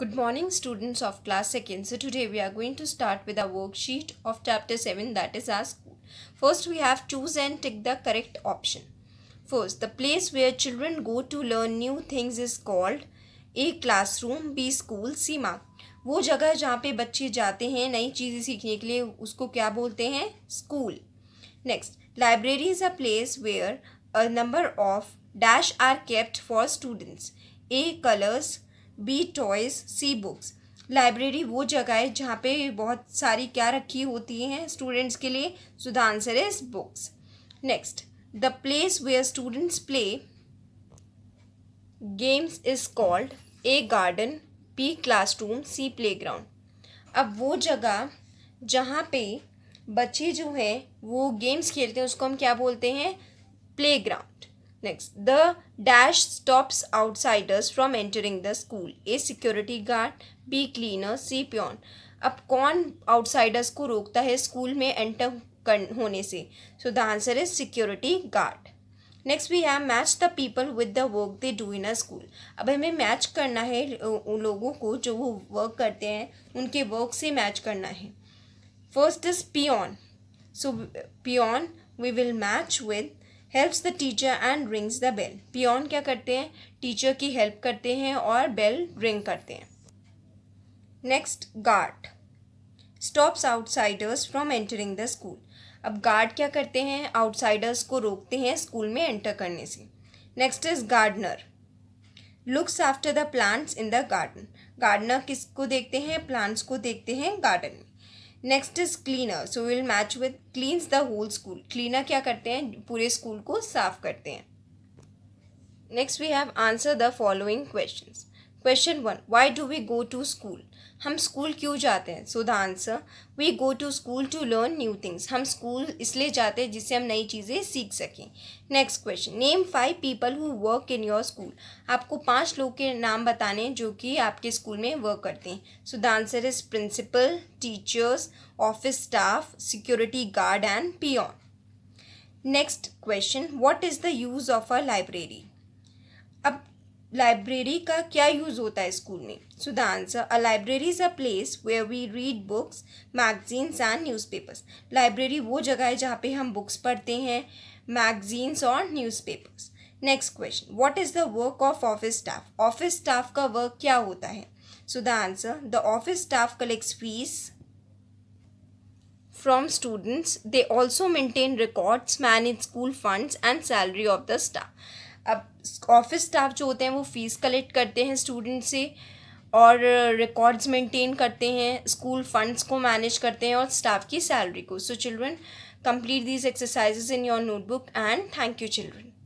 Good morning students of class 2nd. So today we are going to start with our worksheet of chapter 7 that is our school. First we have choose and tick the correct option. First the place where children go to learn new things is called A classroom, B school, C mark. वो जगह जहाँ पे बच्चे जाते हैं नई चीज़ें सीखने के लिए उसको क्या बोलते हैं school next library is a place where a number of dash are kept for students A colours B toys C books library वो जगह है जहाँ पे बहुत सारी क्या रखी होती हैं स्टूडेंट्स के लिए so the answer is books next the place where students play games is called A garden B classroom C ground अब वो जगह जहाँ पे बच्चे जो हैं वो गेम्स खेलते हैं उसको हम क्या बोलते हैं playground next the dash stops outsiders from entering the school A security guard B cleaner C peon अब कौन आउटसाइडर्स को रोकता है स्कूल में एंटर कर होने से so the answer is security guard next we have match the people with the work they do in a school अब हमें मैच करना है उन लोगों को जो वो वर्क करते हैं उनके वर्क से मैच करना है first is on so peon we will match with helps the teacher and rings the bell peon क्या करते हैं टीचर की हेल्प करते हैं और बेल रिंग करते हैं next guard stops outsiders from entering the school अब गार्ड क्या करते हैं आउटसाइडर्स को रोकते हैं स्कूल में एंटर करने से next is gardener looks after the plants in the garden gardener किसको देखते हैं प्लांट्स को देखते हैं गार्डन में next is cleaner so will match with cleans the whole school cleaner क्या करते हैं पूरे स्कूल को साफ करते हैं next we have answer the following questions question one why do we go to school हम स्कूल क्यों जाते हैं so the answer we go to school to learn new things हम स्कूल इसलिए जाते हैं जिससे हम नई चीज़ें सीख सकें next question name five people who work in your school आपको पांच लोग के नाम बताने जो कि आपके स्कूल में वर्क करते हैं so the answer is principal teachers office staff security guard and peon next question what is the use of a library library का क्या यूज होता है स्कूल में so the answer a library is a place where we read books magazines and newspapers library वो जगह है जहाँ पे हम बुक्स पढ़ते हैं मैगजीन्स और newspapers next question what is the work of office staff office staff का वर्क क्या होता है so the answer the office staff collects fees from students they also maintain records manage school funds and salary of the staff अब office staff जो होते हैं वो fees collect करते हैं स्टूडेंट से और रिकॉर्ड्स मेंटेन करते हैं स्कूल फंड्स को मैनेज करते हैं और स्टाफ की सैलरी को so children complete these exercises in your notebook and thank you children